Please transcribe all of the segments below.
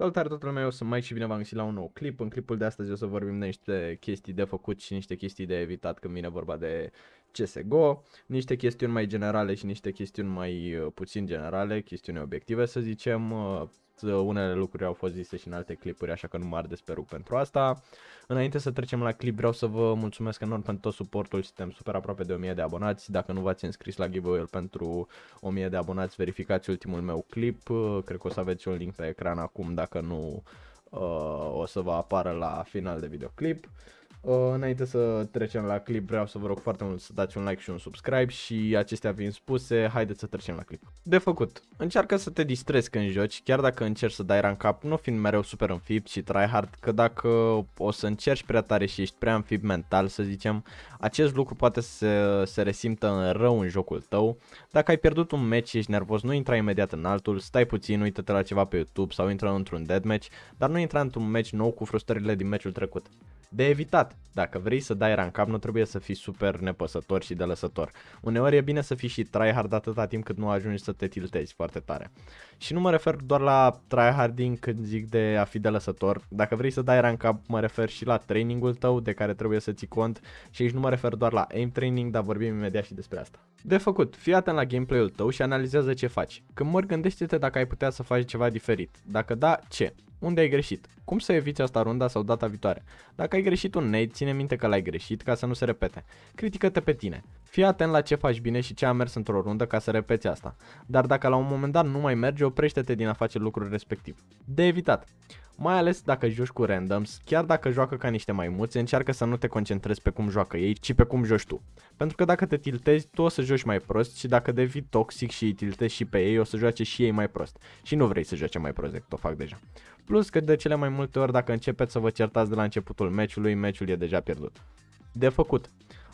Salutare toată lumea, eu sunt Mike și bine v-am găsit la un nou clip. În clipul de astăzi o să vorbim de niște chestii de făcut și niște chestii de evitat când vine vorba de CSGO, niște chestiuni mai generale și niște chestiuni mai uh, puțin generale, chestiuni obiective să zicem, uh, Uh, unele lucruri au fost zise și în alte clipuri, așa că nu m-ar desperu pentru asta. Înainte să trecem la clip, vreau să vă mulțumesc enorm pentru tot suportul, suntem super aproape de 1000 de abonați. Dacă nu v-ați înscris la giveaway pentru 1000 de abonați, verificați ultimul meu clip, uh, cred că o să aveți un link pe ecran acum, dacă nu uh, o să vă apară la final de videoclip. Uh, înainte să trecem la clip, vreau să vă rog foarte mult să dați un like și un subscribe și acestea fiind spuse, haideți să trecem la clip. De făcut, încearcă să te distrezi când joci, chiar dacă încerci să dai rank up, nu fiind mereu super înfipt și try hard. că dacă o să încerci prea tare și ești prea înfipt mental, să zicem, acest lucru poate să se resimtă în rău în jocul tău. Dacă ai pierdut un match și ești nervos, nu intra imediat în altul, stai puțin, uită-te la ceva pe YouTube sau intră într-un dead match, dar nu intra într-un match nou cu frustrările din meciul trecut de evitat. Dacă vrei să dai rank up, nu trebuie să fii super nepăsător și de lăsător. Uneori e bine să fii și tryhard atâta timp cât nu ajungi să te tiltezi foarte tare. Și nu mă refer doar la tryharding când zic de a fi de lăsător. Dacă vrei să dai rank up, mă refer și la trainingul tău de care trebuie să ții cont și aici nu mă refer doar la aim training, dar vorbim imediat și despre asta. De făcut, fii atent la gameplay-ul tău și analizează ce faci. Când mori, gândește-te dacă ai putea să faci ceva diferit. Dacă da, ce? unde ai greșit, cum să eviți asta runda sau data viitoare. Dacă ai greșit un nade, ține minte că l-ai greșit ca să nu se repete. Critică-te pe tine. Fii atent la ce faci bine și ce a mers într-o rundă ca să repeți asta. Dar dacă la un moment dat nu mai merge, oprește-te din a face lucrul respectiv. De evitat mai ales dacă joci cu randoms, chiar dacă joacă ca niște maimuțe, încearcă să nu te concentrezi pe cum joacă ei, ci pe cum joci tu. Pentru că dacă te tiltezi, tu o să joci mai prost și dacă devii toxic și îi tiltezi și pe ei, o să joace și ei mai prost. Și nu vrei să joace mai prost decât o fac deja. Plus că de cele mai multe ori dacă începeți să vă certați de la începutul meciului, meciul e deja pierdut. De făcut.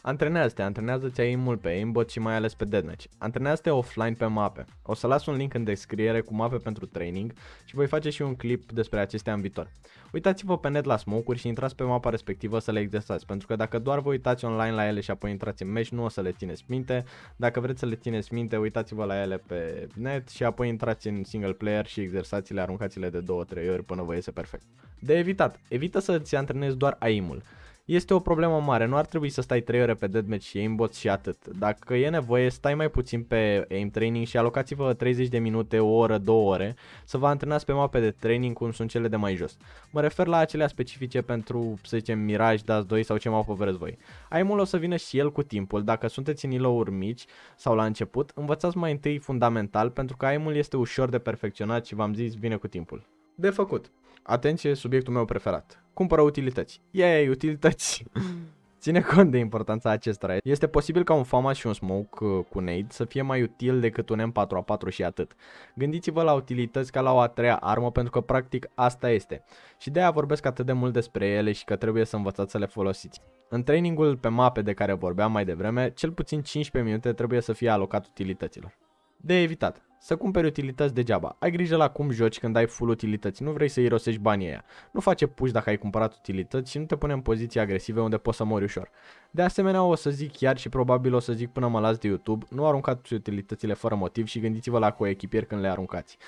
Antrenează-te, antrenează-te aim mult pe aimbot și mai ales pe deathmatch. Antrenează-te offline pe mape. O să las un link în descriere cu mape pentru training și voi face și un clip despre acestea în viitor. Uitați-vă pe net la smoke și intrați pe mapa respectivă să le exersați, pentru că dacă doar vă uitați online la ele și apoi intrați în meci, nu o să le țineți minte. Dacă vreți să le țineți minte, uitați-vă la ele pe net și apoi intrați în single player și exersați-le, aruncați-le de 2-3 ori până vă iese perfect. De evitat, evită să-ți antrenezi doar aimul este o problemă mare. Nu ar trebui să stai 3 ore pe deathmatch și aimbot și atât. Dacă e nevoie, stai mai puțin pe aim training și alocați-vă 30 de minute, o oră, două ore să vă antrenați pe mape de training cum sunt cele de mai jos. Mă refer la acelea specifice pentru, să zicem, Mirage, DAS 2 sau ce mapă vreți voi. Aimul o să vină și el cu timpul. Dacă sunteți în ilo mici sau la început, învățați mai întâi fundamental pentru că aimul este ușor de perfecționat și v-am zis vine cu timpul. De făcut. Atenție, subiectul meu preferat. Cumpără utilități. Yay, utilități! Mm. Ține cont de importanța acestora. Este posibil ca un Fama și un Smoke uh, cu nade să fie mai util decât un M4A4 și atât. Gândiți-vă la utilități ca la o a treia armă pentru că practic asta este. Și de aia vorbesc atât de mult despre ele și că trebuie să învățați să le folosiți. În trainingul pe mape de care vorbeam mai devreme, cel puțin 15 minute trebuie să fie alocat utilităților. De evitat, să cumperi utilități degeaba. Ai grijă la cum joci când ai full utilități, nu vrei să irosești banii aia. Nu face push dacă ai cumpărat utilități și nu te pune în poziții agresive unde poți să mori ușor. De asemenea o să zic chiar și probabil o să zic până mă las de YouTube, nu aruncați utilitățile fără motiv și gândiți-vă la coechipieri când le aruncați.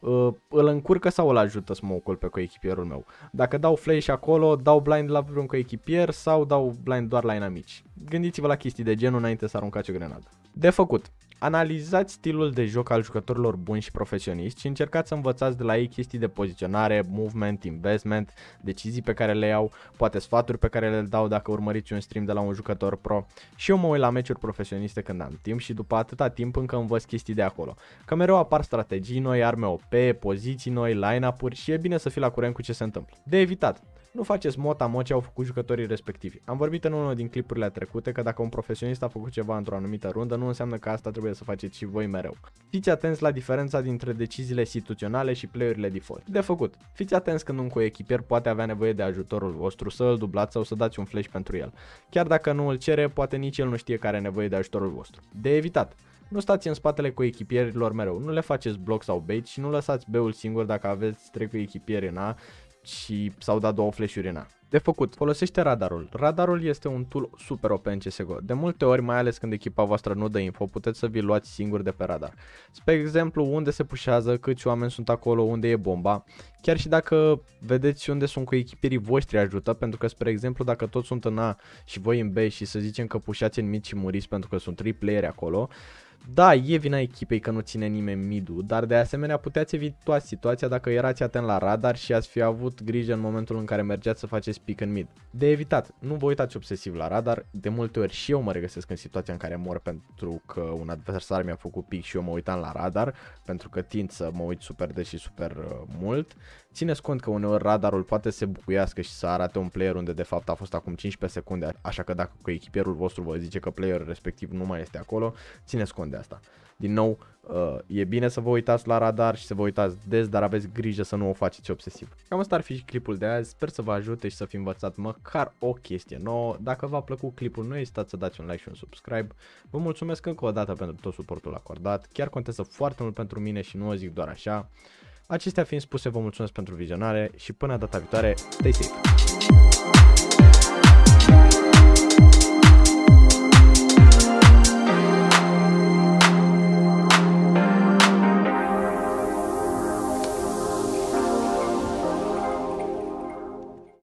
Uh, îl încurcă sau îl ajută smoke-ul pe coechipierul meu? Dacă dau flash acolo, dau blind la vreun coechipier sau dau blind doar la inamici? Gândiți-vă la chestii de genul înainte să aruncați o grenadă. De făcut, Analizați stilul de joc al jucătorilor buni și profesioniști și încercați să învățați de la ei chestii de poziționare, movement, investment, decizii pe care le iau, poate sfaturi pe care le dau dacă urmăriți un stream de la un jucător pro. Și eu mă uit la meciuri profesioniste când am timp și după atâta timp încă învăț chestii de acolo. Că mereu apar strategii noi, arme OP, poziții noi, line-up-uri și e bine să fii la curent cu ce se întâmplă. De evitat, nu faceți mota ce au făcut jucătorii respectivi. Am vorbit în unul din clipurile trecute că dacă un profesionist a făcut ceva într-o anumită rundă, nu înseamnă că asta trebuie să faceți și voi mereu. Fiți atenți la diferența dintre deciziile instituționale și playerile default. De făcut, fiți atenți când un coechipier poate avea nevoie de ajutorul vostru să îl dublați sau să dați un flash pentru el. Chiar dacă nu îl cere, poate nici el nu știe care are nevoie de ajutorul vostru. De evitat, nu stați în spatele cu echipierilor mereu, nu le faceți bloc sau bait și nu lăsați B-ul singur dacă aveți trei cu echipieri în A și s-au dat două fleșuri în ea. De făcut, folosește radarul. Radarul este un tool super OP în CSGO. De multe ori, mai ales când echipa voastră nu dă info, puteți să vi luați singur de pe radar. Spre exemplu, unde se pușează, câți oameni sunt acolo, unde e bomba. Chiar și dacă vedeți unde sunt cu echipierii voștri ajută, pentru că, spre exemplu, dacă toți sunt în A și voi în B și să zicem că pușați în mid și muriți pentru că sunt 3 playeri acolo, da, e vina echipei că nu ține nimeni mid dar de asemenea puteați evita situația dacă erați atent la radar și ați fi avut grijă în momentul în care mergeați să faceți pick în mid. De evitat, nu vă uitați obsesiv la radar, de multe ori și eu mă regăsesc în situația în care mor pentru că un adversar mi-a făcut pick și eu mă uitam la radar, pentru că tind să mă uit super des și super uh, mult Țineți cont că uneori radarul poate să se bucuiască și să arate un player unde de fapt a fost acum 15 secunde, așa că dacă cu echipierul vostru vă zice că playerul respectiv nu mai este acolo, țineți cont de asta. Din nou, uh, e bine să vă uitați la radar și să vă uitați des, dar aveți grijă să nu o faceți obsesiv. Cam asta ar fi clipul de azi, sper să vă ajute și să fi învățat măcar o chestie nouă. Dacă v-a plăcut clipul, nu ezitați să dați un like și un subscribe. Vă mulțumesc încă o dată pentru tot suportul acordat, chiar contează foarte mult pentru mine și nu o zic doar așa. Acestea fiind spuse, vă mulțumesc pentru vizionare și până data viitoare, stay safe!